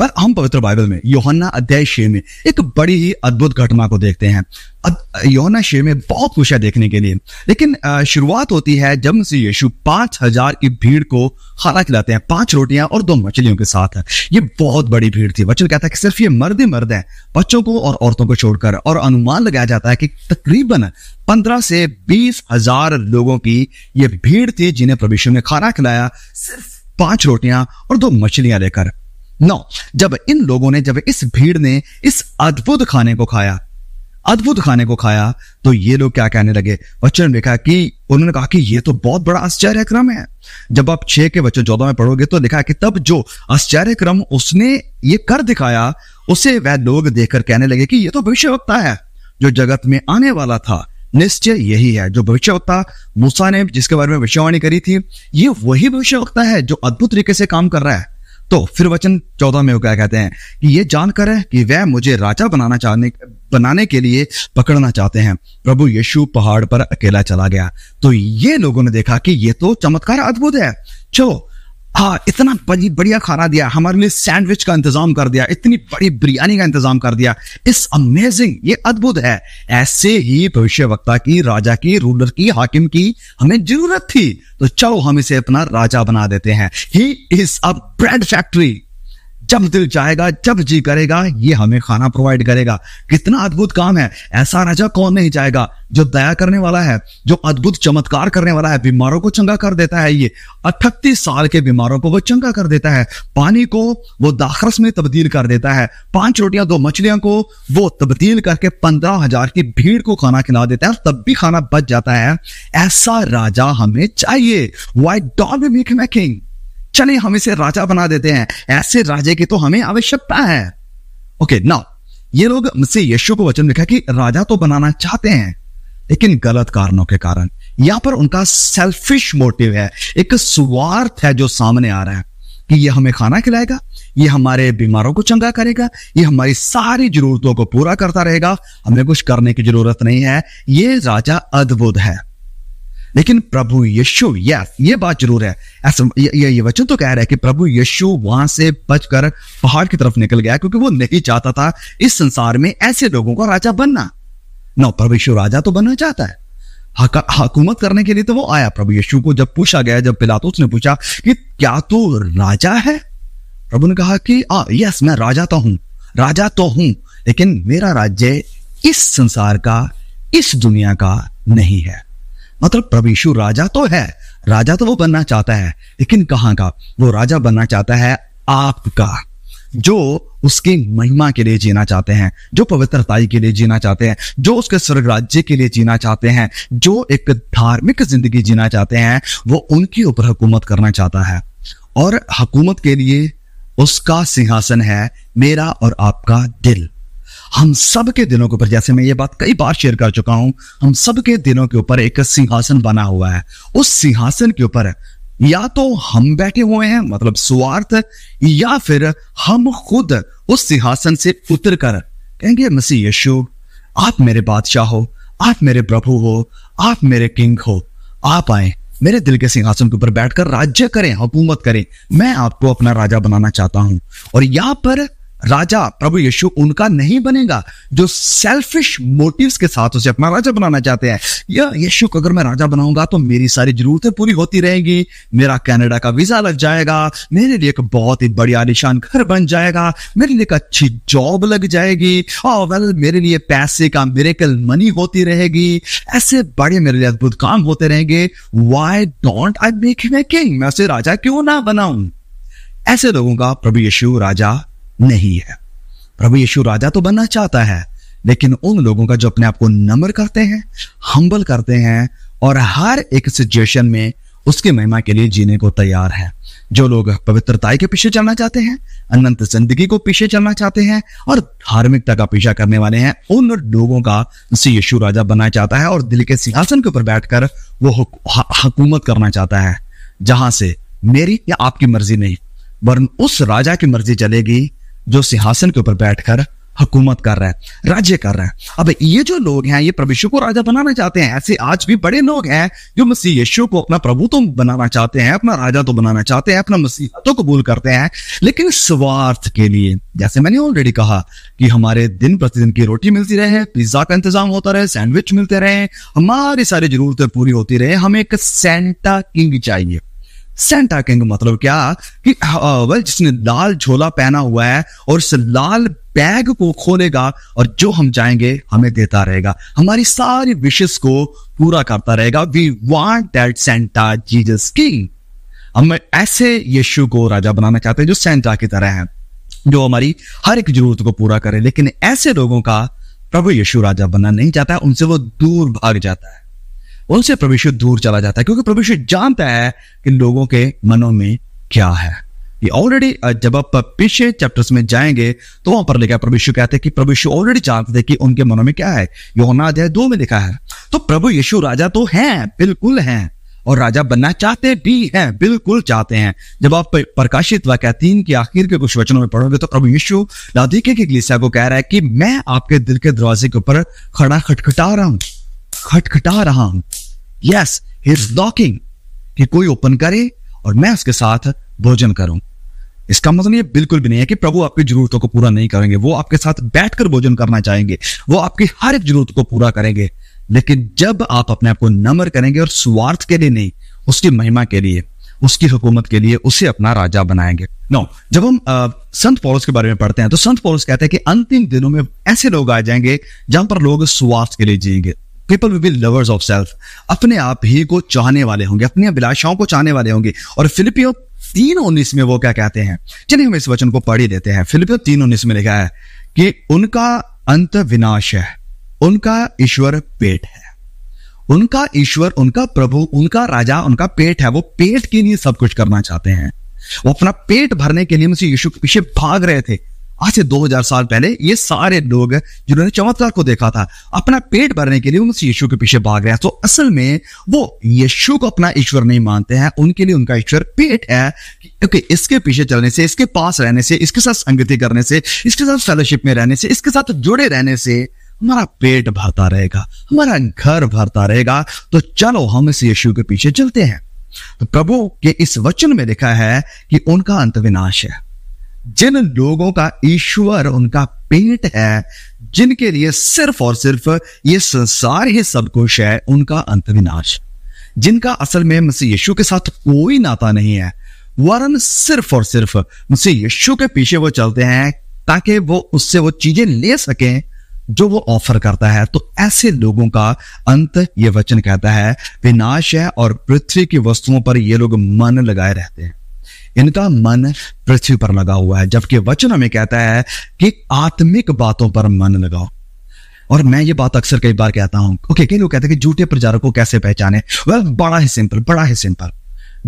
पर हम पवित्र बाइबल में योहन्ना अध्याय शे में एक बड़ी ही अद्भुत घटना को देखते हैं योहना शे में बहुत कुछ है देखने के लिए लेकिन शुरुआत होती है जब से यीशु पांच हजार की भीड़ को खाना खिलाते हैं पांच रोटियां और दो मछलियों के साथ है ये बहुत बड़ी भीड़ थी वचन कहता है कि सिर्फ ये मर्द ही मर्द हैं बच्चों को और औरतों को छोड़कर और अनुमान लगाया जाता है कि तकरीबन पंद्रह से बीस हजार लोगों की ये भीड़ थी जिन्हें प्रभु ने खाना खिलाया सिर्फ पांच रोटियां और दो मछलियां लेकर नौ जब इन लोगों ने जब इस भीड़ ने इस अद्भुत खाने को खाया अद्भुत खाने को खाया तो ये लोग क्या कहने लगे बच्चों ने लिखा कि उन्होंने कहा कि ये तो बहुत बड़ा आश्चर्य क्रम है जब आप छह के बच्चों चौदह में पढ़ोगे तो लिखा कि तब जो आश्चर्य क्रम उसने ये कर दिखाया उसे वह लोग देखकर कहने लगे कि ये तो भविष्यवक्ता है जो जगत में आने वाला था निश्चय यही है जो भविष्यवक्ता मूसा ने जिसके बारे में भविष्यवाणी करी थी ये वही भविष्यवक्ता है जो अद्भुत तरीके से काम कर रहा है तो फिर वचन चौदह में वो क्या कहते हैं कि ये जानकर है कि वह मुझे राजा बनाना चाहने बनाने के लिए पकड़ना चाहते हैं प्रभु यीशु पहाड़ पर अकेला चला गया तो ये लोगों ने देखा कि ये तो चमत्कार अद्भुत है चलो हाँ इतना बढ़िया खाना दिया हमारे लिए सैंडविच का इंतजाम कर दिया इतनी बड़ी बिरयानी का इंतजाम कर दिया इस अमेजिंग ये अद्भुत है ऐसे ही भविष्य वक्ता की राजा की रूलर की हाकिम की हमें जरूरत थी तो चलो हम इसे अपना राजा बना देते हैं he is a bread factory जब दिल चाहेगा जब जी करेगा ये हमें खाना प्रोवाइड करेगा कितना अद्भुत काम है ऐसा राजा कौन नहीं चाहेगा जो दया करने वाला है जो अद्भुत चमत्कार करने वाला है बीमारों को चंगा कर देता है ये अठतीस साल के बीमारों को वो चंगा कर देता है पानी को वो दाखरस में तब्दील कर देता है पांच रोटियां दो मछलियां को वो तब्दील करके पंद्रह हजार की भीड़ को खाना खिला देता है तब भी खाना बच जाता है ऐसा राजा हमें चाहिए वाई डॉन मेक मैकिंग चलिए हम इसे राजा बना देते हैं ऐसे राजे की तो हमें आवश्यकता है ओके okay, ना ये लोग मुझसे यशु को वचन लिखा कि राजा तो बनाना चाहते हैं लेकिन गलत कारणों के कारण यहां पर उनका सेल्फिश मोटिव है एक स्वार्थ है जो सामने आ रहा है कि ये हमें खाना खिलाएगा ये हमारे बीमारों को चंगा करेगा ये हमारी सारी जरूरतों को पूरा करता रहेगा हमें कुछ करने की जरूरत नहीं है ये राजा अद्भुत है लेकिन प्रभु यशु यस ये बात जरूर है ऐसा ये ये वचन तो कह रहा है कि प्रभु यशु वहां से बचकर पहाड़ की तरफ निकल गया क्योंकि वो नहीं चाहता था इस संसार में ऐसे लोगों का राजा बनना ना प्रभु यशु राजा तो बनना चाहता है हकूमत करने के लिए तो वो आया प्रभु यशु को जब पूछा गया जब तो उसने पूछा कि क्या तू राजा है प्रभु ने कहा कि आ हाँ, यस मैं राजा तो हूं राजा तो हूं लेकिन मेरा राज्य इस संसार का इस दुनिया का नहीं है मतलब प्रभीशु राजा तो है राजा तो वो बनना चाहता है लेकिन कहाँ का वो राजा बनना चाहता है आपका जो उसकी महिमा के लिए जीना चाहते हैं जो पवित्रताई के लिए जीना चाहते हैं जो उसके स्वर्ग राज्य के लिए जीना चाहते हैं जो एक धार्मिक जिंदगी जीना चाहते हैं वो उनके ऊपर हुकूमत करना चाहता है और हुकूमत के लिए उसका सिंहासन है मेरा और आपका दिल हम सब के के ऊपर जैसे मैं ये बात कई बार शेयर कर चुका हूं हम सब के के ऊपर एक सिंहासन बना हुआ है उस सिंहासन के ऊपर या तो हम बैठे हुए हैं मतलब स्वार्थ या फिर हम खुद उस सिंहासन से उतर कर कहेंगे मसी यशु आप मेरे बादशाह हो आप मेरे प्रभु हो आप मेरे किंग हो आप आए मेरे दिल के सिंहासन के ऊपर बैठकर राज्य करें हुकूमत करें मैं आपको अपना राजा बनाना चाहता हूं और यहां पर राजा प्रभु यीशु उनका नहीं बनेगा जो सेल्फिश मोटिव्स के साथ उसे अपना राजा बनाना चाहते हैं या यीशु को अगर मैं राजा बनाऊंगा तो मेरी सारी जरूरतें पूरी होती रहेंगी मेरा कनाडा का वीजा लग जाएगा मेरे लिए एक बहुत ही बढ़िया निशान घर बन जाएगा मेरे लिए एक अच्छी जॉब लग जाएगी और oh, वेल मेरे लिए पैसे का मेरेकल मनी होती रहेगी ऐसे बड़े मेरे लिए अद्भुत काम होते रहेंगे why don't I make king मैं उसे राजा क्यों ना बनाऊं ऐसे लोगों का प्रभु यीशु राजा नहीं है प्रभु यीशु राजा तो बनना चाहता है लेकिन उन लोगों का जो अपने आप को नम्र करते हैं हम्बल करते हैं और हर एक सिचुएशन में उसकी महिमा के लिए जीने को तैयार है जो लोग पवित्रता के पीछे चलना चाहते हैं अनंत जिंदगी को पीछे चलना चाहते हैं और धार्मिकता का पीछा करने वाले हैं उन लोगों का उसे यशु राजा बनना चाहता है और दिल के सिंहासन के ऊपर बैठकर वो हुकूमत करना चाहता है जहां से मेरी या आपकी मर्जी नहीं वरन उस राजा की मर्जी चलेगी जो सिंहासन के ऊपर बैठकर हुकूमत कर रहा है राज्य कर रहा है अब ये जो लोग हैं ये प्रभु को राजा बनाना चाहते हैं ऐसे आज भी बड़े लोग हैं जो मसीह यशु को अपना प्रभु तो बनाना चाहते हैं अपना राजा तो बनाना चाहते हैं अपना मसीह तो कबूल करते हैं लेकिन स्वार्थ के लिए जैसे मैंने ऑलरेडी कहा कि हमारे दिन प्रतिदिन की रोटी मिलती रहे पिज्जा का इंतजाम होता रहे सैंडविच मिलते रहे हमारी सारी जरूरतें पूरी होती रहे हमें एक सेंटा किंग चाहिए सेंटा किंग मतलब क्या कि वह हाँ, हाँ, जिसने लाल झोला पहना हुआ है और उस लाल बैग को खोलेगा और जो हम चाहेंगे हमें देता रहेगा हमारी सारी विशेष को पूरा करता रहेगा we want that Santa Jesus king हम ऐसे यीशु को राजा बनाना चाहते हैं जो सेंटा की तरह है जो हमारी हर एक जरूरत को पूरा करे लेकिन ऐसे लोगों का प्रभु यीशु राजा बनना नहीं चाहता उनसे वो दूर भाग जाता है उनसे प्रभु दूर चला जाता है क्योंकि प्रभु जानता है कि लोगों के मनों में क्या है ये ऑलरेडी जब आप पीछे चैप्टर्स में जाएंगे तो वहां पर लिखा है प्रभु कहते हैं कि प्रभु यीशु ऑलरेडी जानते थे कि उनके मनों में क्या है योना अध्याय दो में लिखा है तो प्रभु यीशु राजा तो हैं बिल्कुल हैं और राजा बनना चाहते भी हैं बिल्कुल चाहते हैं जब आप प्रकाशित वाक्य तीन के आखिर के कुछ वचनों में पढ़ोगे तो प्रभु यीशु लादीके की गलीसिया को कह रहा है कि मैं आपके दिल के दरवाजे के ऊपर खड़ा खटखटा रहा हूं खटखटा रहा हूं यस ही इज नॉकिंग कि कोई ओपन करे और मैं उसके साथ भोजन करूं इसका मतलब ये बिल्कुल भी नहीं है कि प्रभु आपकी जरूरतों को पूरा नहीं करेंगे वो आपके साथ बैठकर भोजन करना चाहेंगे वो आपकी हर एक जरूरत को पूरा करेंगे लेकिन जब आप अपने आप को नम्र करेंगे और स्वार्थ के लिए नहीं उसकी महिमा के लिए उसकी हुकूमत के लिए उसे अपना राजा बनाएंगे नो जब हम आ, संत पौरुष के बारे में पढ़ते हैं तो संत पौलुस कहते हैं कि अंतिम दिनों में ऐसे लोग आ जाएंगे जहां पर लोग स्वार्थ के लिए जिएंगे people will be lovers of self अपने आप ही को चाहने वाले होंगे अपनी अभिलाषाओं को चाहने वाले होंगे और फिलिपियो तीन उन्नीस में वो क्या कहते हैं चलिए हम इस वचन को पढ़ ही देते हैं फिलिपियो तीन उन्नीस में लिखा है कि उनका अंत विनाश है उनका ईश्वर पेट है उनका ईश्वर उनका प्रभु उनका राजा उनका पेट है वो पेट के लिए सब कुछ करना चाहते हैं वो अपना पेट भरने के लिए मुझे यीशु के पीछे भाग रहे थे आज से 2000 साल पहले ये सारे लोग जिन्होंने चमत्कार को देखा था अपना पेट भरने के लिए उनसे यीशु के पीछे भाग रहे हैं तो असल में वो यीशु को अपना ईश्वर नहीं मानते हैं उनके लिए उनका ईश्वर पेट है क्योंकि इसके पीछे चलने से इसके पास रहने से इसके साथ संगति करने से इसके साथ फेलोशिप में रहने से इसके साथ जुड़े रहने से हमारा पेट भरता रहेगा हमारा घर भरता रहेगा तो चलो हम इस यीशु के पीछे चलते हैं तो प्रभु के इस वचन में लिखा है कि उनका अंत विनाश है जिन लोगों का ईश्वर उनका पेट है जिनके लिए सिर्फ और सिर्फ ये संसार ही सब कुछ है उनका अंत विनाश जिनका असल में मसीह यीशु के साथ कोई नाता नहीं है वरन सिर्फ और सिर्फ मसीह यीशु के पीछे वो चलते हैं ताकि वो उससे वो चीजें ले सकें जो वो ऑफर करता है तो ऐसे लोगों का अंत ये वचन कहता है विनाश है और पृथ्वी की वस्तुओं पर ये लोग मन लगाए रहते हैं इनका मन पृथ्वी पर लगा हुआ है जबकि वचन में कहता है कि आत्मिक बातों पर मन लगाओ और मैं ये बात अक्सर कई बार कहता हूं ओके कई लोग कहते हैं कि झूठे प्रचारक को कैसे पहचाने वह बड़ा ही सिंपल बड़ा ही सिंपल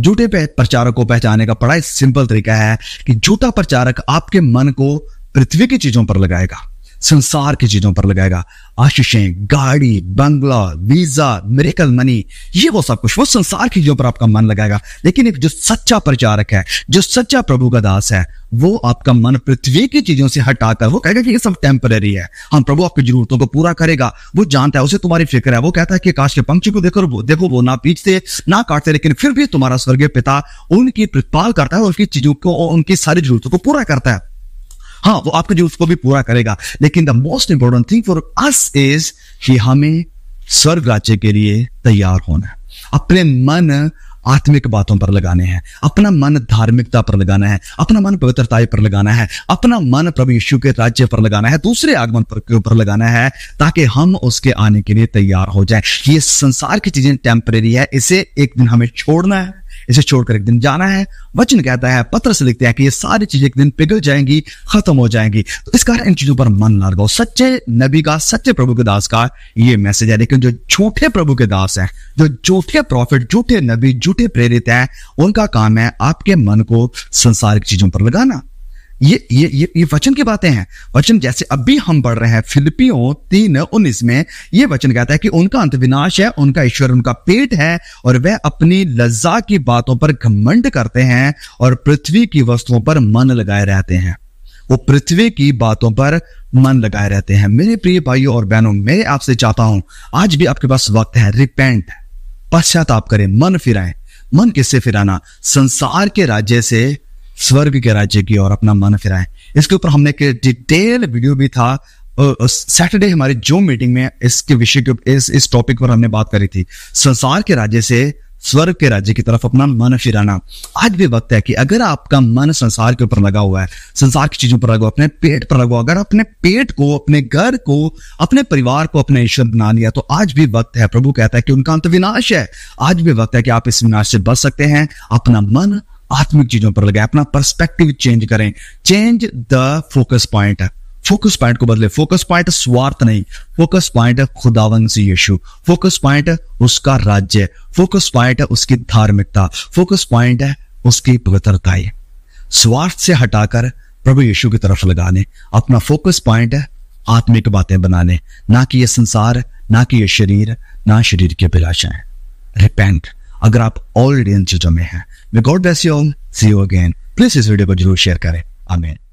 झूठे प्रचारक को पहचाने का बड़ा ही सिंपल तरीका है कि झूठा प्रचारक आपके मन को पृथ्वी की चीजों पर लगाएगा संसार की चीजों पर लगाएगा आशीषें गाड़ी बंगला वीजा मेरेकल मनी ये वो सब कुछ वो संसार की चीजों पर आपका मन लगाएगा लेकिन एक जो सच्चा प्रचारक है जो सच्चा प्रभु का दास है वो आपका मन पृथ्वी की चीजों से हटाकर वो कहेगा कि ये सब टेम्पररी है हम प्रभु आपकी जरूरतों को पूरा करेगा वो जानता है उसे तुम्हारी फिक्र है वो कहता है कि काश के पंक्षी को देखो देखो वो ना पीछते ना काटते लेकिन फिर भी तुम्हारा स्वर्गीय पिता उनकी प्रतिपाल करता है और उनकी चीजों को उनकी सारी जरूरतों को पूरा करता है हाँ वो आपके जो उसको भी पूरा करेगा लेकिन the most important thing for us is कि हमें स्वर्ग राज्य के लिए तैयार होना है अपने मन आत्मिक बातों पर लगाने हैं अपना मन धार्मिकता पर लगाना है अपना मन पवित्रता पर लगाना है अपना मन प्रभु यीशु के राज्य पर लगाना है दूसरे आगमन पर के ऊपर लगाना है ताकि हम उसके आने के लिए तैयार हो जाए ये संसार की चीजें टेम्परेरी है इसे एक दिन हमें छोड़ना है इसे छोड़कर एक दिन जाना है वचन कहता है पत्र से लिखते हैं कि ये सारी चीजें एक दिन पिघल जाएंगी खत्म हो जाएंगी तो इस कारण इन चीजों पर मन ना लगाओ सच्चे नबी का सच्चे प्रभु के दास का ये मैसेज है लेकिन जो झूठे प्रभु के दास है जो झूठे प्रॉफिट झूठे नबी झूठे प्रेरित है उनका काम है आपके मन को संसारिक चीजों पर लगाना ये ये ये, ये वचन की बातें हैं वचन जैसे अभी हम पढ़ रहे हैं फिलिपियो तीन उन्नीस में ये वचन कहता है कि उनका अंत विनाश है उनका ईश्वर उनका पेट है और वह अपनी लज्जा की बातों पर घमंड करते हैं और पृथ्वी की वस्तुओं पर मन लगाए रहते हैं वो पृथ्वी की बातों पर मन लगाए रहते हैं मेरे प्रिय भाइयों और बहनों मैं आपसे चाहता हूं आज भी आपके पास वक्त है रिपेंट पश्चाताप करें मन फिराएं मन किससे फिराना संसार के राज्य से स्वर्ग के राज्य की ओर अपना मन फिराएं इसके ऊपर हमने एक डिटेल वीडियो भी था सैटरडे हमारी जो मीटिंग में इसके विषय के इस इस टॉपिक पर हमने बात करी थी संसार के राज्य से स्वर्ग के राज्य की तरफ अपना मन फिराना आज भी वक्त है कि अगर आपका मन संसार के ऊपर लगा हुआ है संसार की चीजों पर लगा अपने पेट पर लगा अगर अपने पेट को अपने घर को अपने परिवार को अपने ईश्वर बना लिया तो आज भी वक्त है प्रभु कहता है कि उनका अंत विनाश है आज भी वक्त है कि आप इस विनाश से बच सकते हैं अपना मन आत्मिक चीजों पर लगाएं अपना पर्सपेक्टिव चेंज करें change the focus point focus point को बदले फोकस पॉइंट स्वार्थ नहीं फोकस पॉइंट खुदावन से यीशु फोकस पॉइंट उसका राज्य फोकस पॉइंट उसकी धार्मिकता फोकस पॉइंट है उसकी पवित्रता स्वार्थ से हटाकर प्रभु यीशु की तरफ लगाने अपना फोकस पॉइंट आत्मिक बातें बनाने ना कि ये संसार ना कि ये शरीर ना शरीर की अभिलाषाएं रिपेंट अगर आप ऑलरेडी इन चीजों में हैं मैं God bless you all see you again please इस वीडियो को जरूर शेयर करें आमीन